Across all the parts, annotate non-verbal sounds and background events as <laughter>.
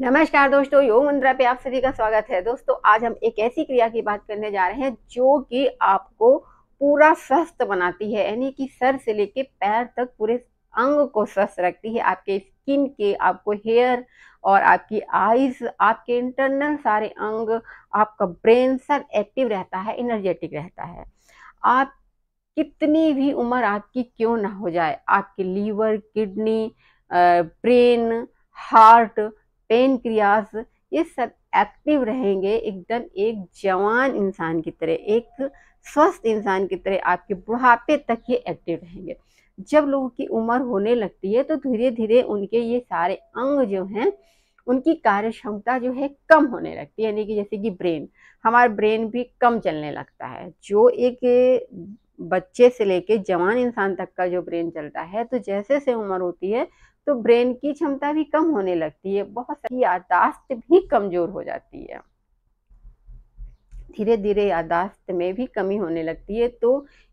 नमस्कार दोस्तों योग मुद्रा पे आप सभी का स्वागत है दोस्तों आज हम एक ऐसी क्रिया की बात करने जा रहे हैं जो कि आपको पूरा स्वस्थ बनाती है यानी कि सर से लेके पैर तक पूरे अंग को स्वस्थ रखती है आपके स्किन के आपको हेयर और आपकी आईज आपके इंटरनल सारे अंग आपका ब्रेन सब एक्टिव रहता है इनर्जेटिक रहता है आप कितनी भी उम्र आपकी क्यों ना हो जाए आपके लीवर किडनी ब्रेन हार्ट क्रियास ये सब एक्टिव रहेंगे एकदम एक जवान इंसान की तरह एक स्वस्थ इंसान की तरह आपके बुढ़ापे तक ये एक्टिव रहेंगे जब लोगों की उम्र होने लगती है तो धीरे धीरे उनके ये सारे अंग जो हैं उनकी कार्य क्षमता जो है कम होने लगती है यानी कि जैसे कि ब्रेन हमारा ब्रेन भी कम चलने लगता है जो एक बच्चे से लेके जवान इंसान तक का जो ब्रेन चलता है तो जैसे से उम्र होती है तो ब्रेन की क्षमता भी कम होने लगती है बहुत सारी यादाश्त भी कमजोर हो जाती है धीरे धीरे यादाश्त में भी कमी होने लगती है तो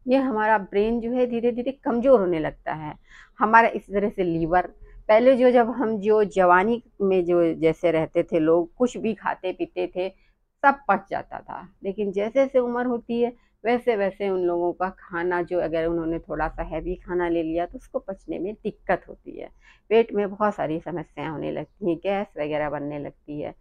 ये हमारा ब्रेन जो है धीरे धीरे कमज़ोर होने लगता है हमारा इस तरह से लीवर पहले जो जब हम जो जवानी में जो जैसे रहते थे लोग कुछ भी खाते पीते थे सब पच जाता था लेकिन जैसे जैसे उम्र होती है वैसे वैसे उन लोगों का खाना जो अगर उन्होंने थोड़ा सा हैवी खाना ले लिया तो उसको पचने में दिक्कत होती है पेट में बहुत सारी समस्याएं होने लगती हैं गैस वगैरह बनने लगती है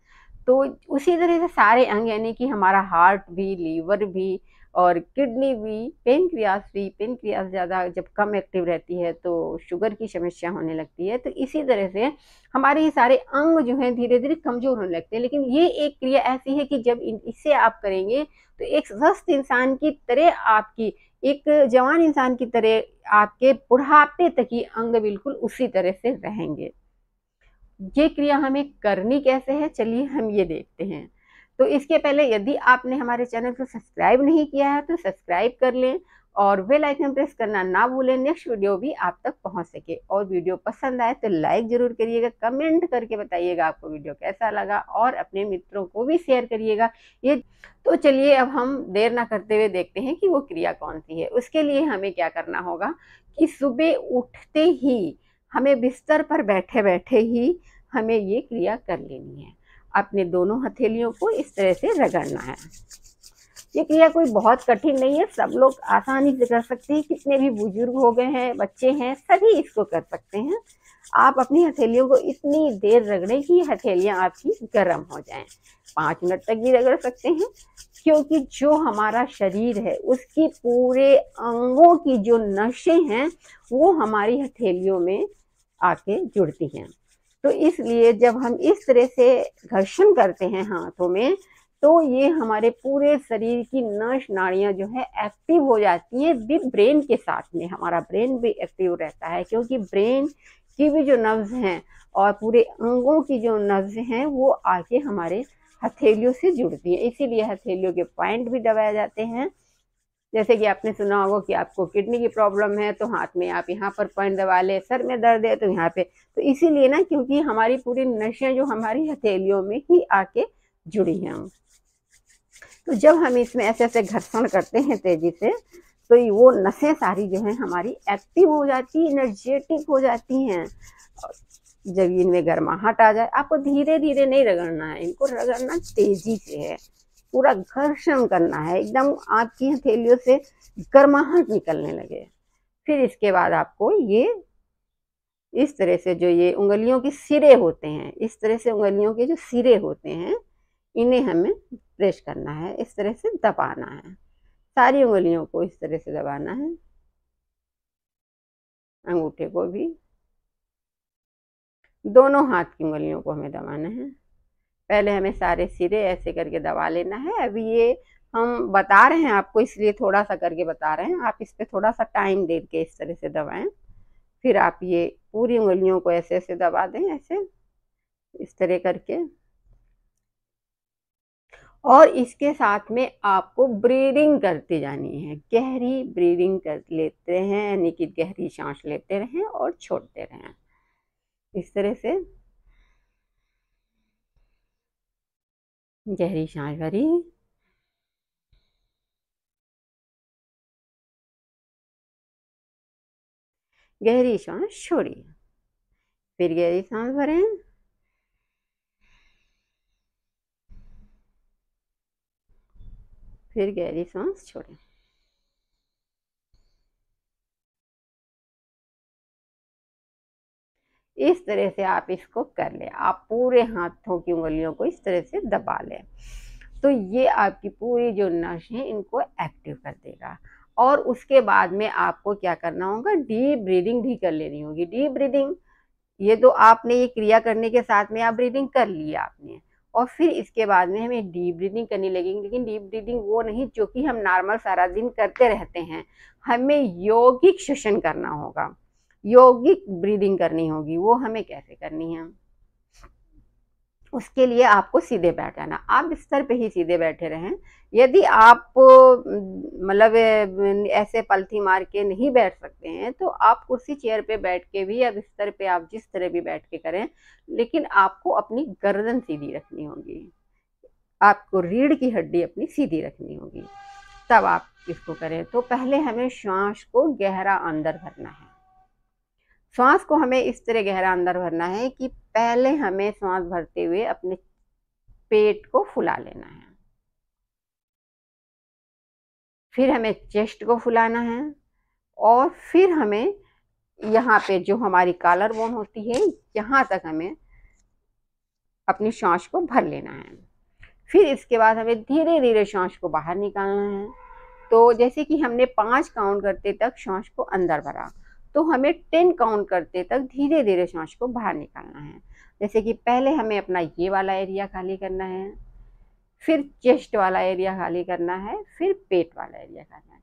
तो उसी तरह से सारे अंग यानी कि हमारा हार्ट भी लीवर भी और किडनी भी पेनक्रियास भी पेनक्रियास ज़्यादा जब कम एक्टिव रहती है तो शुगर की समस्या होने लगती है तो इसी तरह से हमारे ये सारे अंग जो हैं धीरे धीरे कमज़ोर होने लगते हैं लेकिन ये एक क्रिया ऐसी है कि जब इसे आप करेंगे तो एक स्वस्थ इंसान की तरह आपकी एक जवान इंसान की तरह आपके बुढ़ापे तक ही अंग बिल्कुल उसी तरह से रहेंगे ये क्रिया हमें करनी कैसे है चलिए हम ये देखते हैं तो इसके पहले यदि आपने हमारे चैनल को सब्सक्राइब नहीं किया है तो सब्सक्राइब कर लें और वे लाइकन प्रेस करना ना भूलें नेक्स्ट वीडियो भी आप तक पहुंच सके और वीडियो पसंद आए तो लाइक ज़रूर करिएगा कमेंट करके बताइएगा आपको वीडियो कैसा लगा और अपने मित्रों को भी शेयर करिएगा ये तो चलिए अब हम देर ना करते हुए देखते हैं कि वो क्रिया कौन सी है उसके लिए हमें क्या करना होगा कि सुबह उठते ही हमें बिस्तर पर बैठे बैठे ही हमें ये क्रिया कर लेनी है अपने दोनों हथेलियों को इस तरह से रगड़ना है ये क्रिया कोई बहुत कठिन नहीं है सब लोग आसानी से कर सकते हैं कितने भी बुजुर्ग हो गए हैं बच्चे हैं सभी इसको कर सकते हैं आप अपनी हथेलियों को इतनी देर रगड़ें कि हथेलियाँ आपकी गर्म हो जाएं पाँच मिनट तक भी रगड़ सकते हैं क्योंकि जो हमारा शरीर है उसकी पूरे अंगों की जो नशे हैं वो हमारी हथेलियों में आके जुड़ती हैं तो इसलिए जब हम इस तरह से घर्षण करते हैं हाथों में तो ये हमारे पूरे शरीर की नश नाड़ियाँ जो है एक्टिव हो जाती हैं विद ब्रेन के साथ में हमारा ब्रेन भी एक्टिव रहता है क्योंकि ब्रेन की भी जो नर्व्स हैं और पूरे अंगों की जो नर्व्स हैं वो आके हमारे हथेलियों से जुड़ती है इसीलिए हथेलियों के पॉइंट भी दबाए जाते हैं जैसे कि आपने सुना होगा कि आपको किडनी की प्रॉब्लम है तो हाथ में आप यहाँ पर पॉइंट दबा ले सर में दर्द है तो यहाँ पे तो इसीलिए ना क्योंकि हमारी पूरी नशियाँ जो हमारी हथेलियों में ही आके जुड़ी हैं तो जब हम इसमें ऐसे ऐसे घर्षण करते हैं तेजी से तो वो नशे सारी जो है हमारी एक्टिव हो जाती है एनर्जेटिक हो जाती हैं जब इनमें गर्माहट आ जाए आपको धीरे धीरे नहीं रगड़ना है इनको रगड़ना तेजी से है पूरा घर्षण करना है एकदम आपकी हथेलियों से गर्माहट निकलने लगे फिर इसके बाद आपको ये इस तरह से जो ये उंगलियों के सिरे होते हैं इस तरह से उंगलियों के जो सिरे होते हैं इन्हें हमें प्रेस करना है इस तरह से दबाना है सारी उंगलियों को इस तरह से दबाना है अंगूठे को भी दोनों हाथ की उंगलियों को हमें दबाना है पहले हमें सारे सिरे ऐसे करके दबा लेना है अभी ये हम बता रहे हैं आपको इसलिए थोड़ा सा करके बता रहे हैं आप इस पर थोड़ा सा टाइम दे के इस तरह से दबाएं फिर आप ये पूरी उंगलियों को ऐसे ऐसे दबा दें ऐसे इस तरह करके और इसके साथ में आपको ब्रीदिंग करती जानी है गहरी ब्रीदिंग कर लेते हैं यानी कि गहरी सांस लेते रहें और छोड़ते रहें इस तरह से गहरी सांस भरी गहरी सांस छोड़िए फिर गहरी सांस भरें फिर गहरी सांस छोड़ें इस तरह से आप इसको कर लें आप पूरे हाथों की उंगलियों को इस तरह से दबा लें तो ये आपकी पूरी जो नस है इनको एक्टिव कर देगा और उसके बाद में आपको क्या करना होगा डीप ब्रीदिंग भी कर लेनी होगी डीप ब्रीदिंग ये तो आपने ये क्रिया करने के साथ में आप ब्रीदिंग कर ली आपने और फिर इसके बाद में हमें डीप ब्रीदिंग करनी लगेगी लेकिन डीप ब्रीदिंग वो नहीं जो कि हम नॉर्मल सारा दिन करते रहते हैं हमें योगिक श्वसन करना होगा योगिक ब्रीदिंग करनी होगी वो हमें कैसे करनी है उसके लिए आपको सीधे बैठ जाना आप बिस्तर पे ही सीधे बैठे रहें यदि आप मतलब ऐसे पलथी मार के नहीं बैठ सकते हैं तो आप कुर्सी चेयर पे बैठ के भी या बिस्तर पे आप जिस तरह भी बैठ के करें लेकिन आपको अपनी गर्दन सीधी रखनी होगी आपको रीढ़ की हड्डी अपनी सीधी रखनी होगी तब आप इसको करें तो पहले हमें श्वास को गहरा अंदर भरना है श्वास को हमें इस तरह गहरा अंदर भरना है कि पहले हमें श्वास भरते हुए अपने पेट को फुला लेना है फिर हमें चेस्ट को फुलाना है और फिर हमें यहाँ पे जो हमारी कालर बोन होती है यहाँ तक हमें अपनी सांस को भर लेना है फिर इसके बाद हमें धीरे धीरे सांस को बाहर निकालना है तो जैसे कि हमने पांच काउंट करते तक सांस को अंदर भरा तो हमें टेन काउंट करते तक धीरे धीरे सांस को बाहर निकालना है जैसे कि पहले हमें अपना ये वाला एरिया खाली करना है फिर चेस्ट वाला एरिया खाली करना है फिर पेट वाला एरिया करना है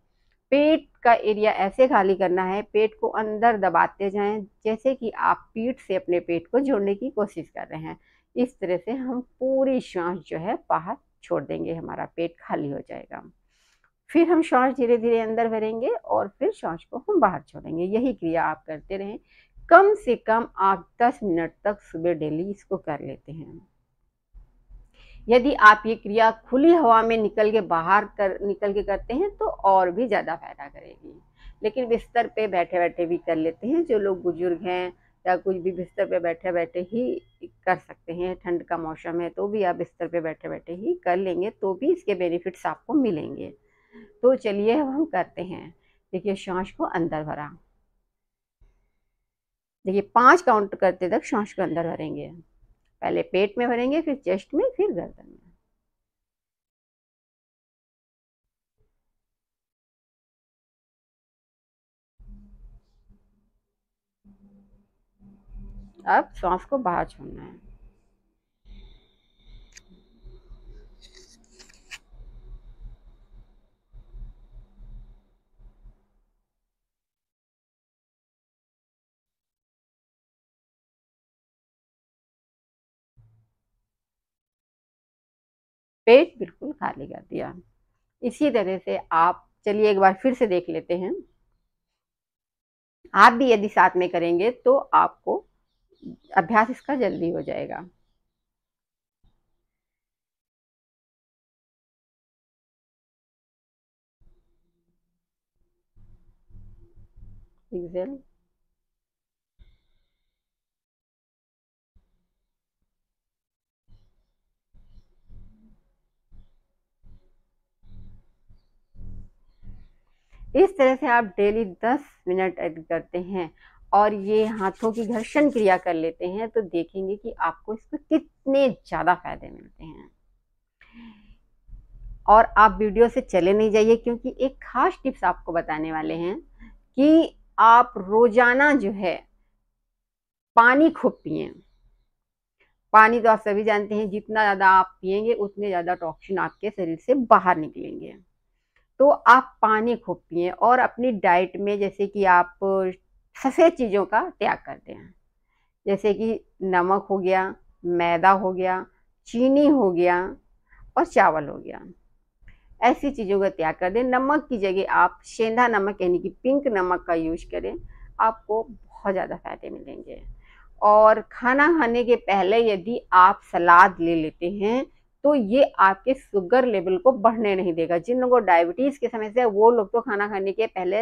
पेट का एरिया ऐसे खाली करना है पेट को अंदर दबाते जाएं जैसे कि आप पीठ से अपने पेट को जोड़ने की कोशिश कर रहे हैं इस तरह से हम पूरी श्वास जो है बाहर छोड़ देंगे हमारा पेट खाली हो जाएगा फिर हम श्वास धीरे धीरे अंदर भरेंगे और फिर श्वास को हम बाहर छोड़ेंगे यही क्रिया आप करते रहें कम से कम आप 10 मिनट तक सुबह डेली इसको कर लेते हैं यदि आप ये क्रिया खुली हवा में निकल के बाहर कर निकल के करते हैं तो और भी ज़्यादा फायदा करेगी लेकिन बिस्तर पे बैठे बैठे भी कर लेते हैं जो लोग बुजुर्ग हैं या कुछ भी बिस्तर पे बैठे बैठे ही कर सकते हैं ठंड का मौसम है तो भी आप बिस्तर पे बैठे बैठे ही कर लेंगे तो भी इसके बेनिफिट्स आपको मिलेंगे तो चलिए अब हम करते हैं देखिए श्वास को अंदर भरा देखिए पांच काउंट करते तक श्वास को अंदर भरेंगे पहले पेट में भरेंगे फिर चेस्ट में फिर गर्दन में अब श्वास को बाहर छोड़ना है पेट बिल्कुल खाली कर दिया इसी तरह से आप चलिए एक बार फिर से देख लेते हैं आप भी यदि साथ में करेंगे तो आपको अभ्यास इसका जल्दी हो जाएगा एक्सेल इस तरह से आप डेली दस मिनट एड करते हैं और ये हाथों की घर्षण क्रिया कर लेते हैं तो देखेंगे कि आपको इसको कितने ज़्यादा फायदे मिलते हैं और आप वीडियो से चले नहीं जाइए क्योंकि एक खास टिप्स आपको बताने वाले हैं कि आप रोजाना जो है पानी खूब पिए पानी तो आप सभी जानते हैं जितना ज़्यादा आप पियेंगे उतने ज़्यादा टॉक्सिन आपके शरीर से बाहर निकलेंगे तो आप पानी खूब पिए और अपनी डाइट में जैसे कि आप सफ़ेद चीज़ों का त्याग कर दें जैसे कि नमक हो गया मैदा हो गया चीनी हो गया और चावल हो गया ऐसी चीज़ों का त्याग कर दें नमक की जगह आप शेंधा नमक यानी कि पिंक नमक का यूज़ करें आपको बहुत ज़्यादा फ़ायदे मिलेंगे और खाना खाने के पहले यदि आप सलाद ले लेते हैं तो ये आपके शुगर लेवल को बढ़ने नहीं देगा जिन लोगों को डायबिटीज़ की समस्या है वो लोग तो खाना खाने के पहले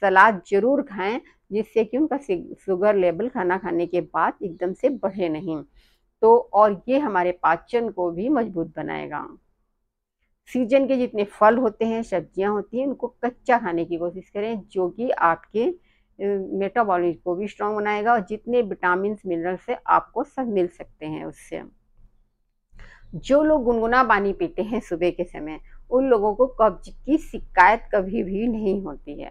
सलाद जरूर खाएं जिससे कि उनका शुगर लेवल खाना खाने के बाद एकदम से बढ़े नहीं तो और ये हमारे पाचन को भी मजबूत बनाएगा सीजन के जितने फल होते हैं सब्जियां होती हैं उनको कच्चा खाने की कोशिश करें जो कि आपके मेटाबॉलिज्म को भी स्ट्रांग बनाएगा और जितने विटामिन मिनरल्स है आपको सब मिल सकते हैं उससे जो लोग गुनगुना पानी पीते हैं सुबह के समय उन लोगों को कब्ज की शिकायत कभी भी नहीं होती है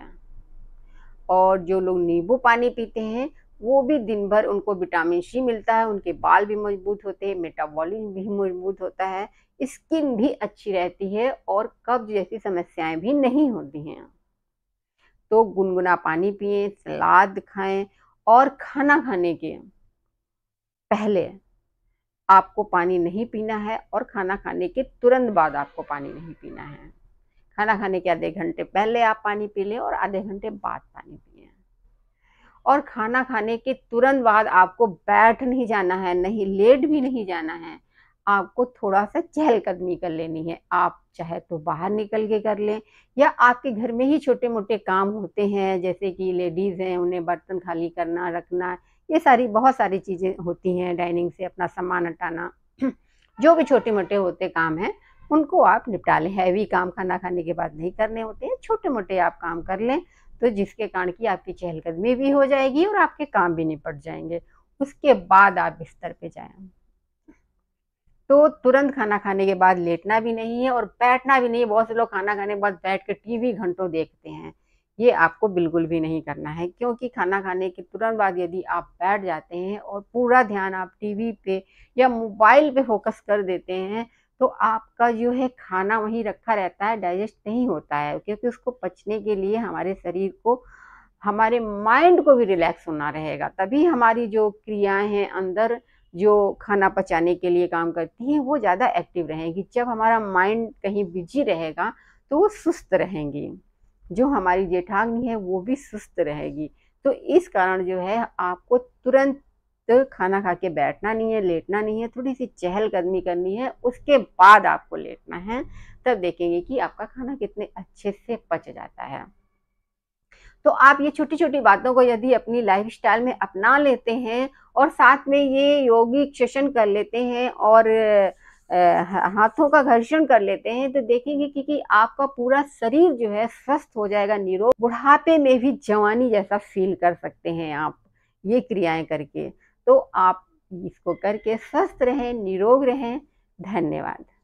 और जो लोग नींबू पानी पीते हैं वो भी दिन भर उनको विटामिन सी मिलता है उनके बाल भी मजबूत होते हैं मेटाबॉलिज्म भी मजबूत होता है स्किन भी अच्छी रहती है और कब्ज जैसी समस्याएं भी नहीं होती हैं तो गुनगुना पानी पिए सलाद खाएं और खाना खाने के पहले आपको पानी नहीं पीना है और खाना खाने के तुरंत बाद आपको पानी नहीं पीना है खाना खाने के आधे घंटे पहले आप पानी पी लें और आधे घंटे बाद पानी पिए और खाना खाने के तुरंत बाद आपको बैठ नहीं जाना है नहीं लेट भी नहीं जाना है आपको थोड़ा सा चहलकदमी कर लेनी है आप चाहे तो बाहर निकल के कर लें या आपके घर में ही छोटे मोटे काम होते हैं जैसे कि लेडीज़ हैं उन्हें बर्तन खाली करना रखना ये सारी बहुत सारी चीज़ें होती हैं डाइनिंग से अपना सामान हटाना <clears throat> जो भी छोटे मोटे होते काम हैं उनको आप निपटा लें हैवी काम खाना खाने के बाद नहीं करने होते हैं छोटे मोटे आप काम कर लें तो जिसके कारण की आपकी चहलकदमी भी हो जाएगी और आपके काम भी निपट जाएंगे उसके बाद आप बिस्तर पे जाए तो तुरंत खाना खाने के बाद लेटना भी नहीं है और बैठना भी नहीं है बहुत से लोग खाना खाने के बाद बैठ कर टीवी घंटों देखते हैं ये आपको बिल्कुल भी नहीं करना है क्योंकि खाना खाने के तुरंत बाद यदि आप बैठ जाते हैं और पूरा ध्यान आप टीवी पे या मोबाइल पे फोकस कर देते हैं तो आपका जो है खाना वहीं रखा रहता है डाइजेस्ट नहीं होता है क्योंकि उसको पचने के लिए हमारे शरीर को हमारे माइंड को भी रिलैक्स होना रहेगा तभी हमारी जो क्रियाएं हैं अंदर जो खाना पचाने के लिए काम करती हैं वो ज़्यादा एक्टिव रहेंगी जब हमारा माइंड कहीं बिजी रहेगा तो वो सुस्त रहेंगी जो हमारी जेठाग्नि है वो भी सुस्त रहेगी तो इस कारण जो है आपको तुरंत खाना खा के बैठना नहीं है लेटना नहीं है थोड़ी सी चहलकदमी करनी है उसके बाद आपको लेटना है तब देखेंगे कि आपका खाना कितने अच्छे से पच जाता है तो आप ये छोटी छोटी बातों को यदि अपनी लाइफ स्टाइल में अपना लेते हैं और साथ में ये योगिक सेशन कर लेते हैं और हाथों का घर्षण कर लेते हैं तो देखेंगे कि, कि आपका पूरा शरीर जो है स्वस्थ हो जाएगा निरोग बुढ़ापे में भी जवानी जैसा फील कर सकते हैं आप ये क्रियाएं करके तो आप इसको करके स्वस्थ रहें निरोग रहें धन्यवाद